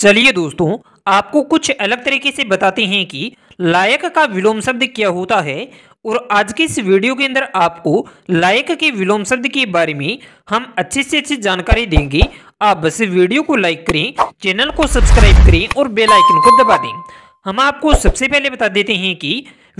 चलिए दोस्तों आपको कुछ अलग तरीके से बताते हैं कि लायक का विलोम शब्द क्या होता है और आज के इस वीडियो के अंदर आपको लायक के विलोम शब्द के बारे में हम अच्छे से अच्छी जानकारी देंगे आप बस वीडियो को लाइक करें चैनल को सब्सक्राइब करें और बेल आइकन को दबा दें हम आपको सबसे पहले बता देते हैं कि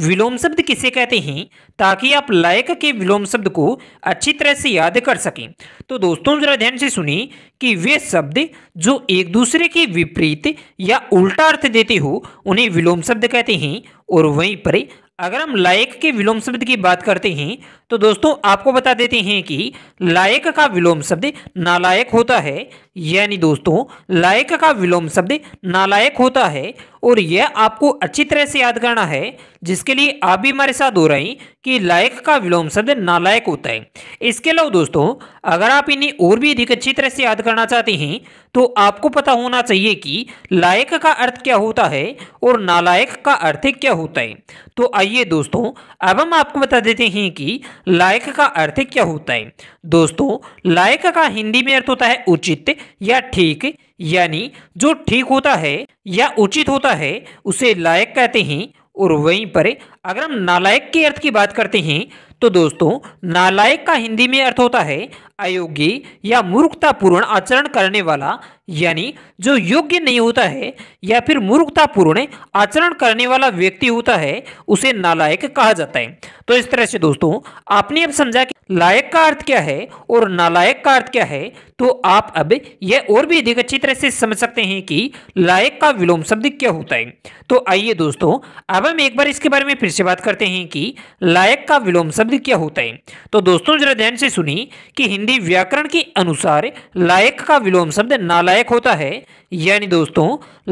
विलोम शब्द किसे कहते हैं ताकि आप लायक के विलोम शब्द को अच्छी तरह से याद कर सकें तो दोस्तों जरा ध्यान से सुनिए कि वे शब्द जो एक दूसरे के विपरीत या उल्टा अर्थ देते हो उन्हें विलोम शब्द कहते हैं और वहीं पर अगर हम लायक के विलोम शब्द की बात करते हैं तो दोस्तों आपको बता देते हैं कि लायक का विलोम शब्द नालायक होता है यानी दोस्तों लायक का विलोम शब्द नालायक होता है और यह आपको अच्छी तरह से याद करना है जिसके लिए आप भी हमारे साथ हो रहे हैं कि लायक का विलोम शब्द नालायक होता है इसके अलावा दोस्तों अगर आप इन्हें और भी अधिक अच्छी तरह से याद करना चाहते हैं तो आपको पता होना चाहिए कि लायक का अर्थ क्या होता है और नालायक का अर्थ क्या होता है तो आइए दोस्तों अब हम आपको बता देते हैं कि लायक का अर्थ क्या होता है दोस्तों लायक का हिंदी में अर्थ होता है उचित या ठीक यानी जो ठीक होता है या उचित होता है उसे लायक कहते हैं और वहीं पर अगर हम नालायक के अर्थ की बात करते हैं तो दोस्तों नालायक का हिंदी में अर्थ होता है अयोग्य या मूर्खतापूर्ण आचरण करने वाला यानी जो योग्य नहीं होता है या फिर मूर्खतापूर्ण आचरण करने वाला व्यक्ति होता है उसे नालायक कहा जाता है तो इस तरह से दोस्तों आपने अब समझा कि लायक का अर्थ क्या है और नालायक का अर्थ क्या है तो आप अब यह और भी अधिक अच्छी तरह से समझ सकते हैं कि लायक का विलोम शब्द क्या होता है तो आइए दोस्तों अब हम एक बार इसके बारे में फिर से बात करते हैं कि लायक का विलोम शब्द क्या होता है तो दोस्तों जरा ध्यान से सुनी कि हिंदी हिंदी व्याकरण के अनुसार लायक का विलोम शब्द नालायक होता है यानी दोस्तों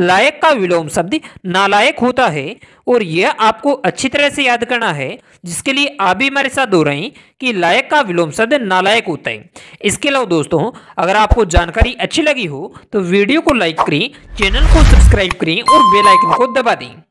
लायक का विलोम शब्द नालायक होता है और यह आपको अच्छी तरह से याद करना है जिसके लिए आप भी हमारे साथ दो रहे हैं कि लायक का विलोम शब्द नालायक होता है इसके अलावा दोस्तों अगर आपको जानकारी अच्छी लगी हो तो वीडियो को लाइक करें चैनल को सब्सक्राइब करें और बेलाइकन को दबा दें